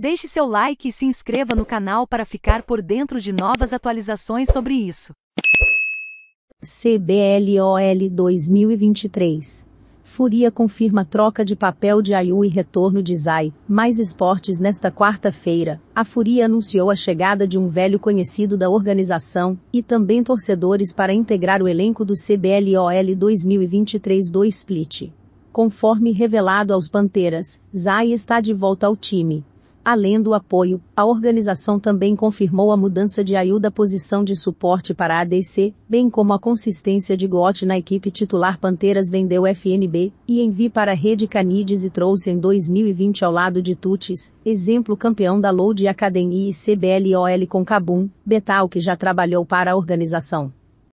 Deixe seu like e se inscreva no canal para ficar por dentro de novas atualizações sobre isso. CBLOL 2023 Furia confirma troca de papel de Ayu e retorno de Zai. Mais esportes nesta quarta-feira. A Furia anunciou a chegada de um velho conhecido da organização e também torcedores para integrar o elenco do CBLOL 2023 do Split. Conforme revelado aos Panteras, Zai está de volta ao time. Além do apoio, a organização também confirmou a mudança de Ayu da posição de suporte para a ADC, bem como a consistência de Gotti na equipe titular Panteras vendeu FNB e envi para a rede Canides e trouxe em 2020 ao lado de Tutis, exemplo campeão da Load Academy e CBLOL com Cabum, Betal que já trabalhou para a organização.